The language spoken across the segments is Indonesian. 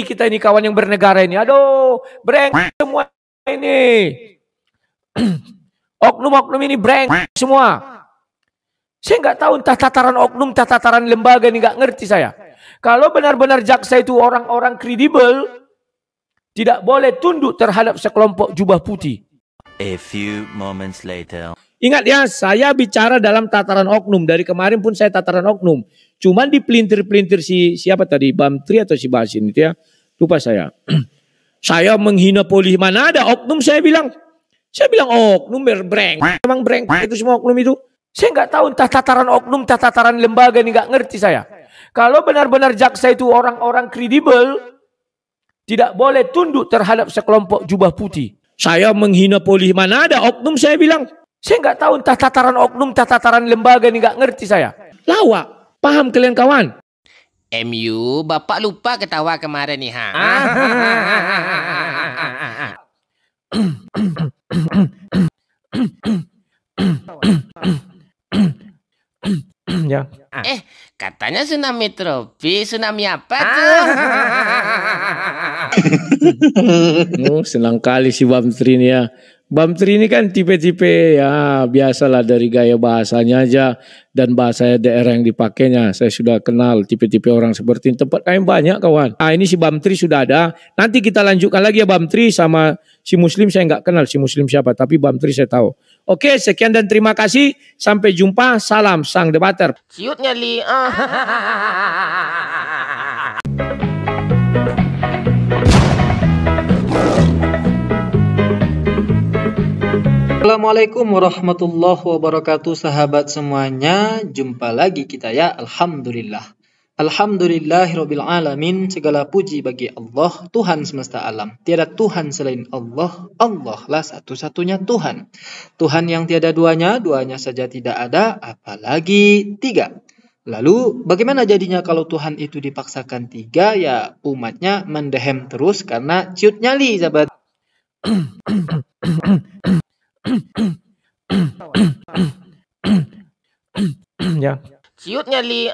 kita ini kawan yang bernegara ini. Aduh, breng semua ini. Oknum-oknum ini breng semua. Saya nggak tahu entah tataran oknum, entah tataran lembaga ini nggak ngerti saya. Kalau benar-benar jaksa itu orang-orang kredibel, tidak boleh tunduk terhadap sekelompok jubah putih. A few moments later. Ingat ya, saya bicara dalam tataran oknum. Dari kemarin pun saya tataran oknum. Cuman di pelintir pelintir si siapa tadi Bamtri atau si Basin itu ya. Lupa saya. saya menghina polisi mana ada oknum saya bilang. Saya bilang oh, oknum berbreng. Emang breng itu semua oknum itu. Saya nggak tahu entah tataran oknum, entah tataran lembaga ini nggak ngerti saya. Kalau benar-benar jaksa itu orang-orang kredibel, tidak boleh tunduk terhadap sekelompok jubah putih. Saya menghina polisi mana ada oknum saya bilang. Saya nggak tahu entah tataran oknum, entah tataran lembaga ini nggak ngerti saya. Lawak. Paham kalian kawan? MU, bapak lupa ketawa kemarin nih ha. Ah. ya. Eh, katanya tsunami tropis, tsunami apa ah. tuh? oh, hmm, senang kali si Bamtrin ya. Bamtri ini kan tipe-tipe ya biasalah dari gaya bahasanya aja dan bahasa daerah yang dipakainya. Saya sudah kenal tipe-tipe orang seperti ini. Tempat kayak banyak kawan. Ah ini si Bamtri sudah ada. Nanti kita lanjutkan lagi ya Bamtri sama si Muslim saya nggak kenal si Muslim siapa. Tapi Bamtri saya tahu. Oke sekian dan terima kasih. Sampai jumpa. Salam Sang Debater. Ciutnya li. Ah. Assalamualaikum warahmatullahi wabarakatuh sahabat semuanya Jumpa lagi kita ya Alhamdulillah Alhamdulillahirabbil alamin segala puji bagi Allah Tuhan semesta alam tiada Tuhan selain Allah Allah lah satu-satunya Tuhan Tuhan yang tiada duanya duanya saja tidak ada apalagi tiga Lalu bagaimana jadinya kalau Tuhan itu dipaksakan tiga ya umatnya mendehem terus karena ciut nyali sahabat ya. Ciutnya li.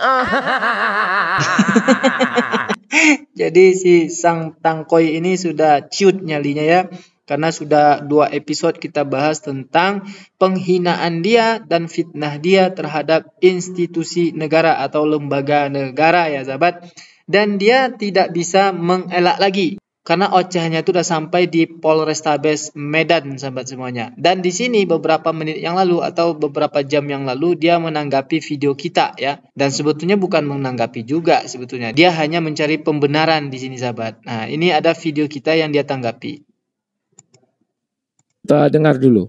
Jadi si sang tangkoi ini sudah ciut nyalinya ya. Karena sudah dua episode kita bahas tentang penghinaan dia dan fitnah dia terhadap institusi negara atau lembaga negara ya sahabat. Dan dia tidak bisa mengelak lagi karena ocehnya itu sudah sampai di Polrestabes Medan sahabat semuanya. Dan di sini beberapa menit yang lalu atau beberapa jam yang lalu dia menanggapi video kita ya. Dan sebetulnya bukan menanggapi juga sebetulnya. Dia hanya mencari pembenaran di sini sahabat. Nah, ini ada video kita yang dia tanggapi. Kita dengar dulu.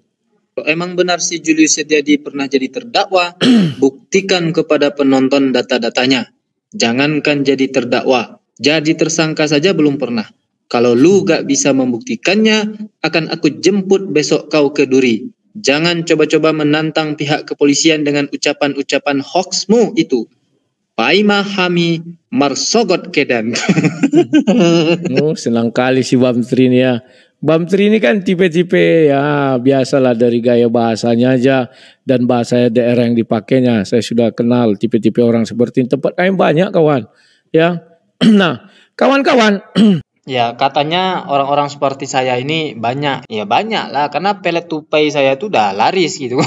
Emang benar si Julius Setiadi pernah jadi terdakwa? Buktikan kepada penonton data-datanya. Jangankan jadi terdakwa, jadi tersangka saja belum pernah. Kalau lu gak bisa membuktikannya, akan aku jemput besok kau ke duri. Jangan coba-coba menantang pihak kepolisian dengan ucapan-ucapan hoaxmu itu. Paima hami marsogot kedan. oh, senang kali si Bamtri ini ya. Bamtri ini kan tipe-tipe ya biasalah dari gaya bahasanya aja dan bahasa daerah yang dipakainya. Saya sudah kenal tipe-tipe orang seperti ini. Tempat kain banyak kawan. Ya. nah, kawan-kawan Ya, katanya orang-orang seperti saya ini banyak. Ya banyak lah, karena pelet tupai saya itu udah laris gitu.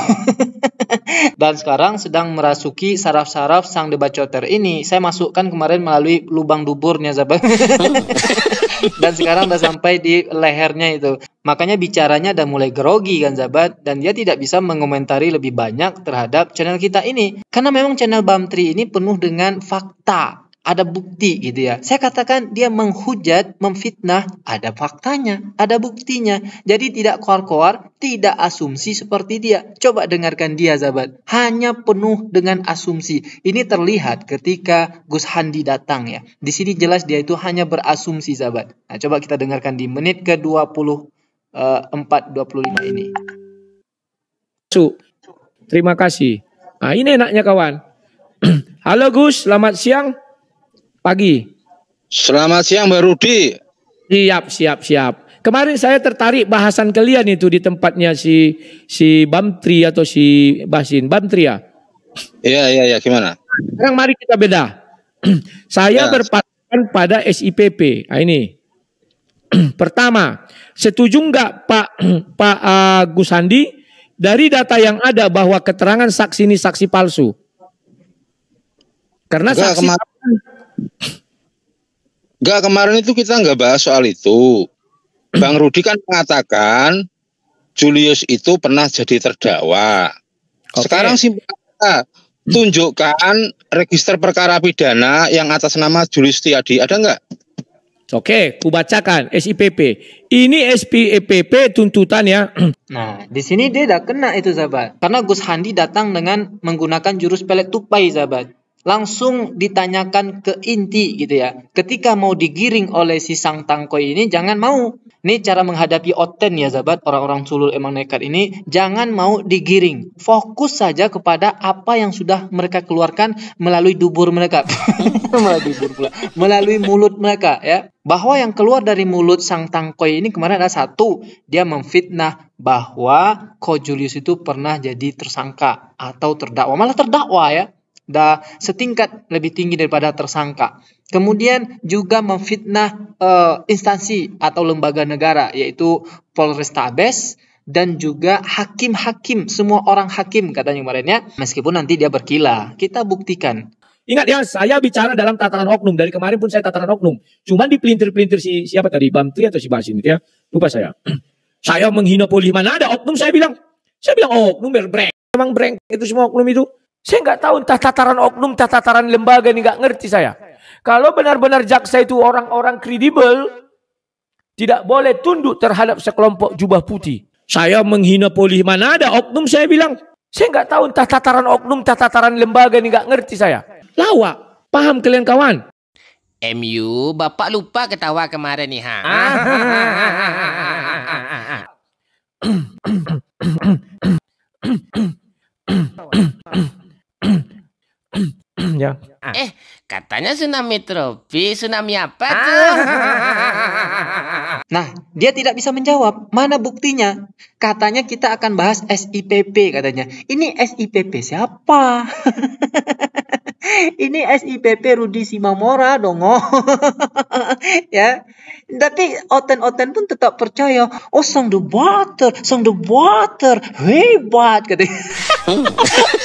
Dan sekarang sedang merasuki saraf-saraf sang debacoter ini. Saya masukkan kemarin melalui lubang duburnya, sahabat. Dan sekarang udah sampai di lehernya itu. Makanya bicaranya udah mulai grogi kan sahabat dan dia tidak bisa mengomentari lebih banyak terhadap channel kita ini karena memang channel Bamtri ini penuh dengan fakta ada bukti gitu ya. Saya katakan dia menghujat, memfitnah, ada faktanya, ada buktinya. Jadi tidak koar-koar, tidak asumsi seperti dia. Coba dengarkan dia sahabat, hanya penuh dengan asumsi. Ini terlihat ketika Gus Handi datang ya. Di sini jelas dia itu hanya berasumsi sahabat. Nah, coba kita dengarkan di menit ke-24 25 eh, ini. Terima kasih. Nah, ini enaknya kawan. Halo Gus, selamat siang pagi. Selamat siang Mbak Rudi. Siap, siap, siap. Kemarin saya tertarik bahasan kalian itu di tempatnya si si Bamtri atau si Basin Bamtri ya. Iya, iya, iya, gimana? Sekarang mari kita beda. saya ya. berpatokan pada SIPP. Nah, ini. Pertama, setuju nggak Pak Pak uh, Gus Sandi dari data yang ada bahwa keterangan saksi ini saksi palsu? Karena Enggak, saksi kemarin Enggak kemarin itu kita enggak bahas soal itu. Bang Rudi kan mengatakan Julius itu pernah jadi terdakwa. Okay. Sekarang simpel tunjukkan register perkara pidana yang atas nama Julius Tiadi. Ada enggak? Oke, kubacakan SIPP. Ini SIPP tuntutan ya. Nah, di sini dia udah kena itu sahabat. Karena Gus Handi datang dengan menggunakan jurus pelet tupai sahabat langsung ditanyakan ke inti gitu ya. Ketika mau digiring oleh si sang tangkoi ini jangan mau. Ini cara menghadapi oten ya sahabat orang-orang sulul emang nekat ini jangan mau digiring. Fokus saja kepada apa yang sudah mereka keluarkan melalui dubur mereka. melalui dubur pula. Melalui mulut mereka ya. Bahwa yang keluar dari mulut sang tangkoi ini kemarin ada satu, dia memfitnah bahwa Ko Julius itu pernah jadi tersangka atau terdakwa, malah terdakwa ya da setingkat lebih tinggi daripada tersangka. Kemudian juga memfitnah e, instansi atau lembaga negara yaitu Polrestabes dan juga hakim-hakim, semua orang hakim katanya kemarin ya, meskipun nanti dia berkila, Kita buktikan. Ingat ya, saya bicara dalam tataran oknum. Dari kemarin pun saya tataran oknum. Cuman di pelintir si siapa tadi, Bantri atau si Basin ya. Lupa saya. saya menghina polisi. Mana ada oknum, saya bilang. Saya bilang oh, oknum berbreng. Emang breng itu semua oknum itu. Saya nggak tahu entah tataran oknum, entah tataran lembaga ini nggak ngerti saya. Kalau benar-benar jaksa itu orang-orang kredibel, tidak boleh tunduk terhadap sekelompok jubah putih. Saya menghina polisi mana ada oknum saya bilang. Saya nggak tahu entah tataran oknum, entah tataran lembaga ini nggak ngerti saya. Lawa, paham kalian kawan? MU, bapak lupa ketawa kemarin nih ha. Ah. tsunami ah. eh, katanya tsunami tropis. Tsunami apa ah. tuh? nah, dia tidak bisa menjawab. Mana buktinya? Katanya kita akan bahas SIPP katanya. Ini SIPP siapa? ini SIPP Rudi Simamora dong oh. ya tapi oten-oten pun tetap percaya oh sang the water sang the water hebat katanya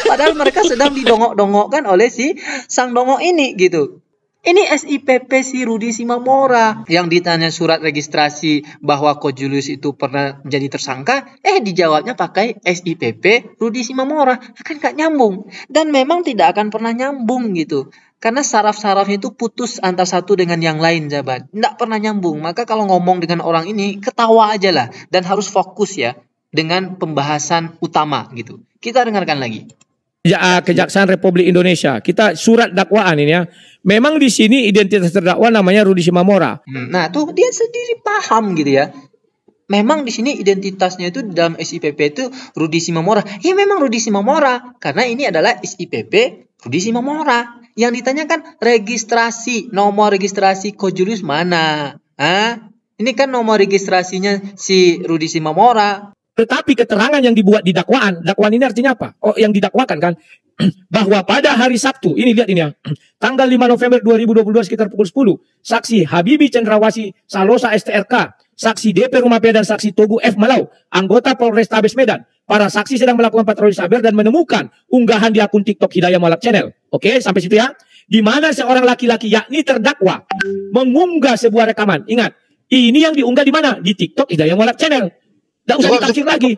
padahal mereka sedang didongok-dongokkan oleh si sang dongok ini gitu ini SIPP si Rudi Simamora yang ditanya surat registrasi bahwa Julius itu pernah jadi tersangka, eh dijawabnya pakai SIPP Rudi Simamora. akan gak nyambung. Dan memang tidak akan pernah nyambung gitu karena saraf-sarafnya itu putus antara satu dengan yang lain jabat tidak pernah nyambung maka kalau ngomong dengan orang ini ketawa aja lah dan harus fokus ya dengan pembahasan utama gitu kita dengarkan lagi Ya, ah, ya. Kejaksaan Republik Indonesia. Kita surat dakwaan ini ya. Memang di sini identitas terdakwa namanya Rudi Simamora. Hmm. Nah, tuh dia sendiri paham gitu ya. Memang di sini identitasnya itu dalam SIPP itu Rudi Simamora. Ya memang Rudi Simamora karena ini adalah SIPP Rudi Simamora. Yang ditanyakan registrasi, nomor registrasi Kojulius mana? Ah, ini kan nomor registrasinya si Rudi Simamora. Tetapi keterangan yang dibuat di dakwaan, dakwaan ini artinya apa? Oh, yang didakwakan kan bahwa pada hari Sabtu, ini lihat ini ya, tanggal 5 November 2022 sekitar pukul 10, saksi Habibi Cendrawasi Salosa STRK, saksi DP Rumah Pia dan saksi Togu F Malau, anggota Polres Tabes Medan. Para saksi sedang melakukan patroli saber dan menemukan unggahan di akun TikTok Hidayah Malak Channel. Oke, sampai situ ya. Di mana seorang laki-laki yakni terdakwa mengunggah sebuah rekaman. Ingat, ini yang diunggah di mana? Di TikTok Hidayah Malak Channel tidak usah cukup, lagi.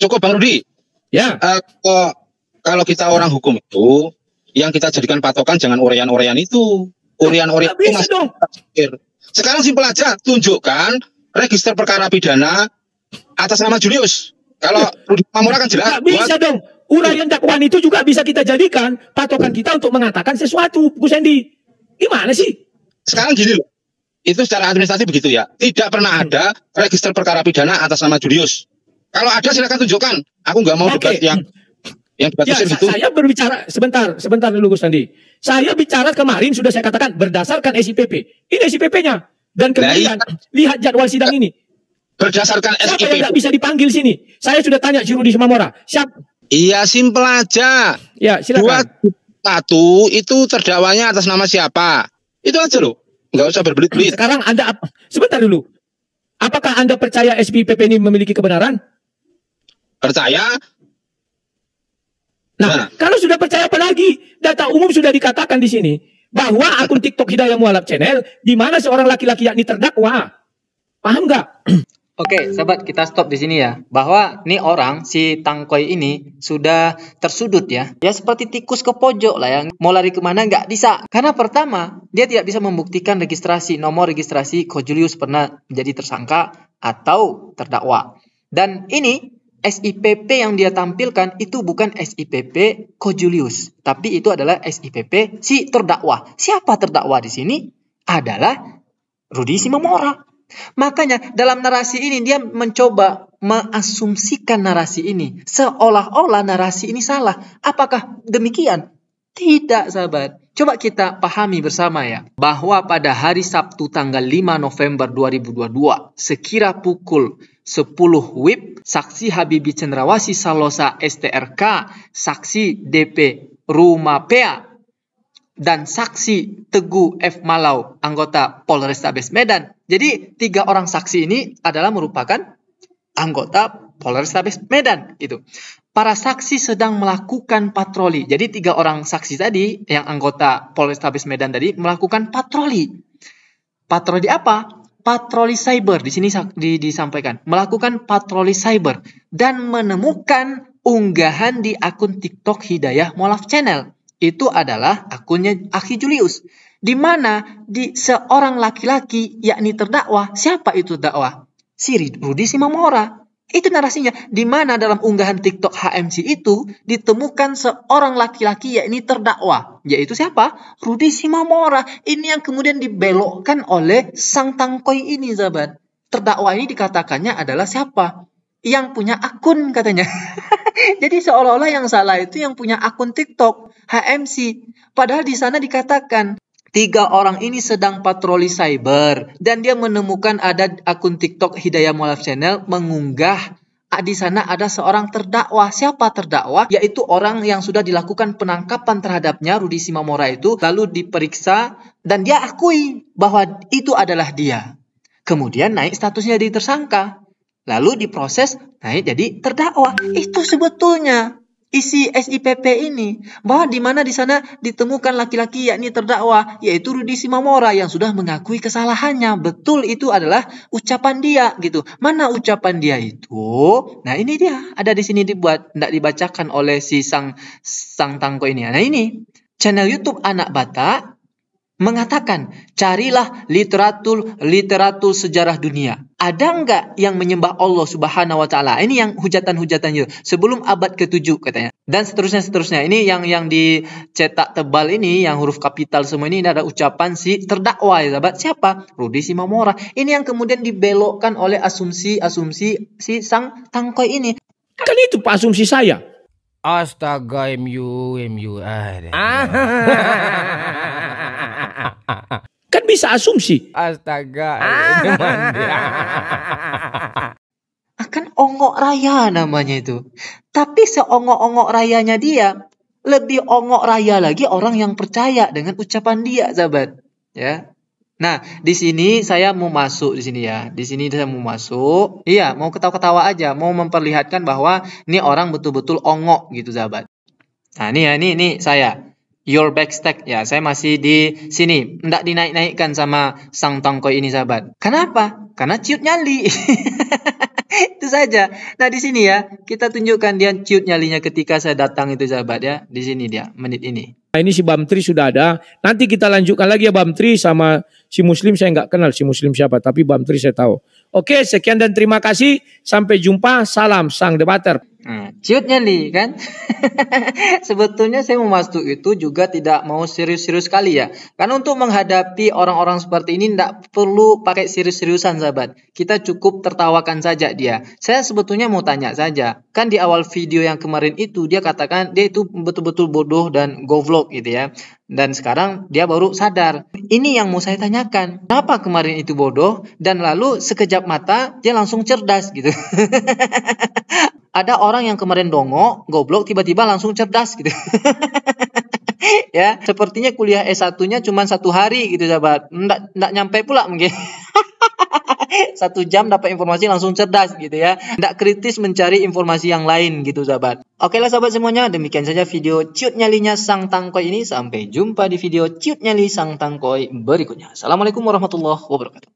Cukup Bang Rudi. Ya. Uh, uh, kalau kita orang hukum itu, yang kita jadikan patokan jangan urian-urian itu. urian-urian itu masih dong. Sekarang simpel aja, tunjukkan register perkara pidana atas nama Julius. Kalau Rudi Mamura kan jelas. Gak bisa buat, dong. Uraian dakwaan itu juga bisa kita jadikan patokan kita untuk mengatakan sesuatu, Gus Sandy. Gimana sih? Sekarang gini loh, itu secara administrasi begitu ya. Tidak pernah hmm. ada register perkara pidana atas nama Julius. Kalau ada silakan tunjukkan. Aku nggak mau debat yang yang debat ya, itu. Saya berbicara sebentar, sebentar dulu Gus Nandi. Saya bicara kemarin sudah saya katakan berdasarkan SIPP. Ini SIPP-nya dan nah, iya. kemudian nah, lihat jadwal sidang ini. Berdasarkan SIPP. Siapa yang nggak bisa dipanggil sini? Saya sudah tanya juru di Semamora. Siap. Iya, simpel aja. Ya, silakan. Dua satu itu terdakwanya atas nama siapa? Itu aja loh. Nggak usah berbelit-belit. Sekarang Anda apa? Sebentar dulu. Apakah Anda percaya SPPP ini memiliki kebenaran? Percaya. Nah, nah, kalau sudah percaya apa lagi? Data umum sudah dikatakan di sini bahwa akun TikTok Hidayah Mualaf Channel di mana seorang laki-laki yakni terdakwa. Paham nggak? Oke, sahabat, kita stop di sini ya. Bahwa nih orang si tangkoi ini sudah tersudut ya. Ya seperti tikus ke pojok lah yang Mau lari kemana nggak bisa. Karena pertama, dia tidak bisa membuktikan registrasi nomor registrasi Kojulius pernah menjadi tersangka atau terdakwa. Dan ini SIPP yang dia tampilkan itu bukan SIPP Kojulius, tapi itu adalah SIPP si terdakwa. Siapa terdakwa di sini? Adalah Rudy Simamora. Makanya dalam narasi ini dia mencoba mengasumsikan narasi ini seolah-olah narasi ini salah. Apakah demikian? Tidak, sahabat. Coba kita pahami bersama ya, bahwa pada hari Sabtu tanggal 5 November 2022, sekira pukul 10 WIB, saksi Habibi Cendrawasi Salosa STRK, saksi DP Rumah Pea dan saksi Teguh F. Malau, anggota Polrestabes Medan. Jadi tiga orang saksi ini adalah merupakan anggota Polrestabes Medan gitu. Para saksi sedang melakukan patroli. Jadi tiga orang saksi tadi yang anggota Polrestabes Medan tadi melakukan patroli. Patroli apa? Patroli cyber di sini disampaikan melakukan patroli cyber dan menemukan unggahan di akun TikTok Hidayah Molaf Channel itu adalah akunnya Aki Julius. Di mana di seorang laki-laki yakni terdakwa, siapa itu dakwah? Si Rudi Simamora. Itu narasinya. Di mana dalam unggahan TikTok HMC itu ditemukan seorang laki-laki yakni terdakwa, yaitu siapa? Rudi Simamora. Ini yang kemudian dibelokkan oleh sang tangkoi ini, sahabat. Terdakwa ini dikatakannya adalah siapa? Yang punya akun katanya. Jadi seolah-olah yang salah itu yang punya akun TikTok. HMC. Padahal di sana dikatakan Tiga orang ini sedang patroli cyber dan dia menemukan ada akun TikTok Hidayah Mualaf Channel mengunggah ah, di sana ada seorang terdakwa. Siapa terdakwa? Yaitu orang yang sudah dilakukan penangkapan terhadapnya Rudi Simamora itu lalu diperiksa dan dia akui bahwa itu adalah dia. Kemudian naik statusnya jadi tersangka. Lalu diproses naik jadi terdakwa. Itu sebetulnya isi SIPP ini bahwa di mana di sana ditemukan laki-laki yakni terdakwa yaitu Rudi Simamora yang sudah mengakui kesalahannya betul itu adalah ucapan dia gitu mana ucapan dia itu nah ini dia ada di sini dibuat tidak dibacakan oleh si sang sang tangko ini nah ini channel YouTube anak Batak mengatakan, carilah literatur literatur sejarah dunia. Ada nggak yang menyembah Allah Subhanahu Wa Taala? Ini yang hujatan-hujatan itu sebelum abad ke-7 katanya. Dan seterusnya seterusnya. Ini yang yang dicetak tebal ini, yang huruf kapital semua ini, ini ada ucapan si terdakwa ya sahabat. Siapa? Rudi Simamora. Ini yang kemudian dibelokkan oleh asumsi-asumsi si sang tangkoi ini. Kan itu pak asumsi saya. Astaga MU, MU. Ah kan bisa asumsi. Astaga. Ah. Akan ongok raya namanya itu. Tapi seongok-ongok rayanya dia, lebih ongok raya lagi orang yang percaya dengan ucapan dia, sahabat. Ya. Nah, di sini saya mau masuk di sini ya. Di sini saya mau masuk. Iya, mau ketawa-ketawa aja, mau memperlihatkan bahwa ini orang betul-betul ongok gitu, sahabat. Nah, ini ya, ini ini saya your back stack ya saya masih di sini ndak dinaik-naikkan sama sang tongkoi ini sahabat kenapa karena ciut nyali itu saja nah di sini ya kita tunjukkan dia ciut nyalinya ketika saya datang itu sahabat ya di sini dia menit ini nah ini si Bamtri sudah ada nanti kita lanjutkan lagi ya Bamtri sama si Muslim saya nggak kenal si Muslim siapa tapi Bamtri saya tahu oke sekian dan terima kasih sampai jumpa salam sang debater Nah, hmm, ciutnya nih kan. Sebetulnya saya memastu itu juga tidak mau serius-serius sekali ya. Karena untuk menghadapi orang-orang seperti ini tidak perlu pakai serius-seriusan sahabat. Kita cukup tertawakan saja dia. Saya sebetulnya mau tanya saja. Kan di awal video yang kemarin itu dia katakan dia itu betul-betul bodoh dan go vlog gitu ya. Dan sekarang dia baru sadar. Ini yang mau saya tanyakan. Kenapa kemarin itu bodoh dan lalu sekejap mata dia langsung cerdas gitu. ada orang yang kemarin dongo, goblok, tiba-tiba langsung cerdas gitu. ya, sepertinya kuliah S1-nya cuma satu hari gitu, sahabat. Nggak, nggak nyampe pula mungkin. satu jam dapat informasi langsung cerdas gitu ya. Nggak kritis mencari informasi yang lain gitu sahabat. Oke lah sahabat semuanya, demikian saja video ciut nyalinya sang tangkoi ini. Sampai jumpa di video ciut nyali sang tangkoi berikutnya. Assalamualaikum warahmatullahi wabarakatuh.